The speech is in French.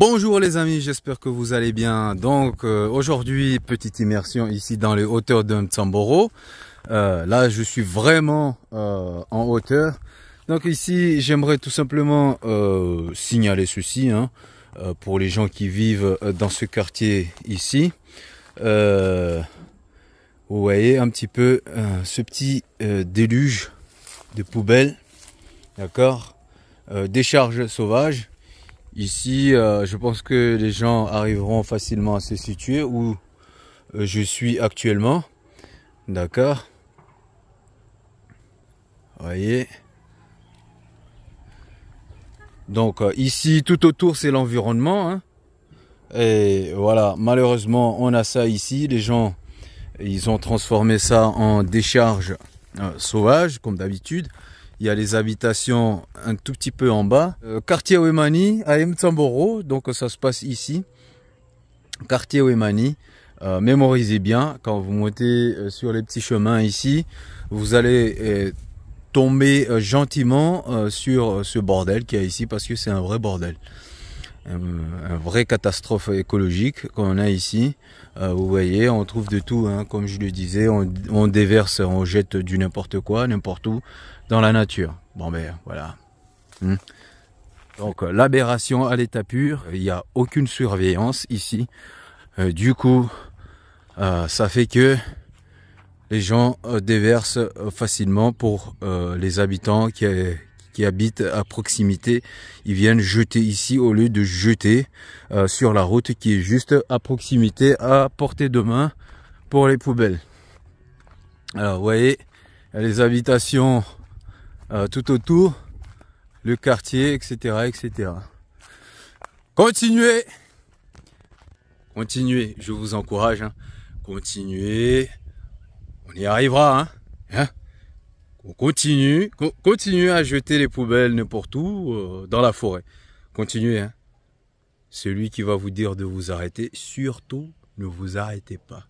Bonjour les amis, j'espère que vous allez bien. Donc euh, aujourd'hui, petite immersion ici dans les hauteurs de Mtsamboro. Euh, là, je suis vraiment euh, en hauteur. Donc ici, j'aimerais tout simplement signaler ceci hein, pour les gens qui vivent dans ce quartier ici. vous voyez un petit peu ce petit déluge de poubelles, d'accord décharge sauvage. Ici, euh, je pense que les gens arriveront facilement à se situer où euh, je suis actuellement. D'accord Voyez Donc euh, ici, tout autour, c'est l'environnement. Hein. Et voilà, malheureusement, on a ça ici. Les gens, ils ont transformé ça en décharge sauvage, comme d'habitude il y a les habitations un tout petit peu en bas. Euh, quartier Wemani à Mtsamboro, donc ça se passe ici. Quartier Wemani. Euh, mémorisez bien, quand vous montez euh, sur les petits chemins ici, vous allez tomber gentiment sur ce bordel qu'il y a ici parce que c'est un vrai bordel. Un vraie catastrophe écologique qu'on a ici. Euh, vous voyez, on trouve de tout, hein. comme je le disais, on, déverse, on jette du n'importe quoi, n'importe où, dans la nature. Bon ben voilà. Hmm. Donc l'aberration à l'état pur, il n'y a aucune surveillance ici. Euh, du coup, euh, ça fait que les gens déversent facilement pour les habitants qui, habitent à proximité, ils viennent jeter ici au lieu de jeter euh, sur la route qui est juste à proximité, à portée de main pour les poubelles. Alors voyez, les habitations euh, tout autour, le quartier, etc. etc. Continuez Continuez, je vous encourage. Hein. Continuez, on y arrivera. hein, hein? On continue, à jeter les poubelles n'importe où euh, dans la forêt. Continuez. Hein. Celui qui va vous dire de vous arrêter, surtout ne vous arrêtez pas.